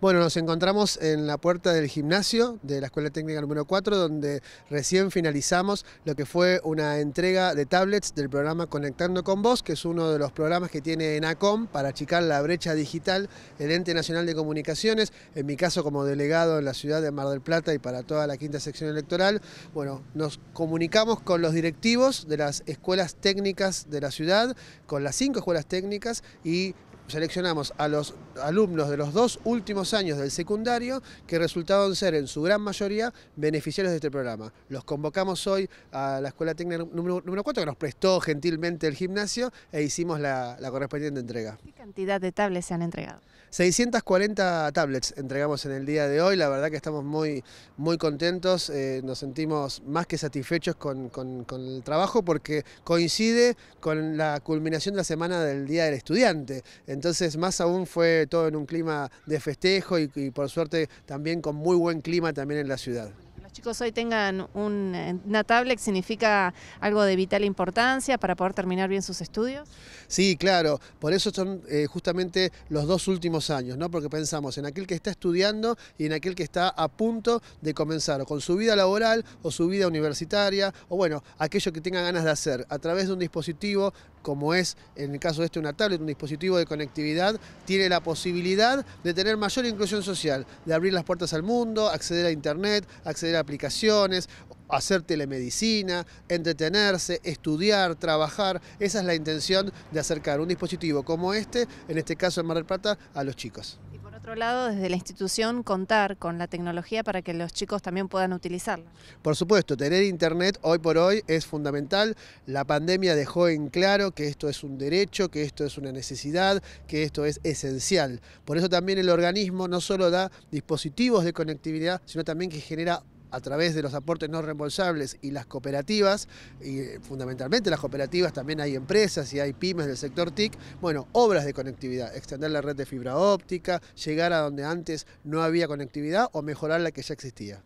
Bueno, nos encontramos en la puerta del gimnasio de la Escuela Técnica número 4, donde recién finalizamos lo que fue una entrega de tablets del programa Conectando con Vos, que es uno de los programas que tiene ENACOM para achicar la brecha digital, el Ente Nacional de Comunicaciones, en mi caso como delegado en la ciudad de Mar del Plata y para toda la quinta sección electoral. Bueno, nos comunicamos con los directivos de las escuelas técnicas de la ciudad, con las cinco escuelas técnicas y seleccionamos a los alumnos de los dos últimos años del secundario que resultaron ser en su gran mayoría beneficiarios de este programa. Los convocamos hoy a la Escuela Técnica número, 4 que nos prestó gentilmente el gimnasio e hicimos la, correspondiente entrega. ¿Qué cantidad de tablets se han entregado? 640 tablets entregamos en el día de hoy, la verdad que estamos muy, muy contentos, eh, nos sentimos más que satisfechos con, el trabajo porque coincide con la culminación de la semana del Día del Estudiante. Entonces, más aún fue todo en un clima de festejo y, por suerte también con muy buen clima también en la ciudad chicos hoy tengan eh, una tablet significa algo de vital importancia para poder terminar bien sus estudios? Sí, claro, por eso son eh, justamente los dos últimos años, ¿no? porque pensamos en aquel que está estudiando y en aquel que está a punto de comenzar con su vida laboral o su vida universitaria o bueno, aquello que tenga ganas de hacer a través de un dispositivo como es en el caso de este una tablet, un dispositivo de conectividad, tiene la posibilidad de tener mayor inclusión social, de abrir las puertas al mundo, acceder a internet, acceder a aplicaciones, hacer telemedicina, entretenerse, estudiar, trabajar. Esa es la intención de acercar un dispositivo como este, en este caso en Mar del Plata, a los chicos. Y por otro lado, desde la institución contar con la tecnología para que los chicos también puedan utilizarla. Por supuesto, tener internet hoy por hoy es fundamental. La pandemia dejó en claro que esto es un derecho, que esto es una necesidad, que esto es esencial. Por eso también el organismo no solo da dispositivos de conectividad, sino también que genera a través de los aportes no reembolsables y las cooperativas, y eh, fundamentalmente las cooperativas, también hay empresas y hay pymes del sector TIC, bueno, obras de conectividad, extender la red de fibra óptica, llegar a donde antes no había conectividad o mejorar la que ya existía.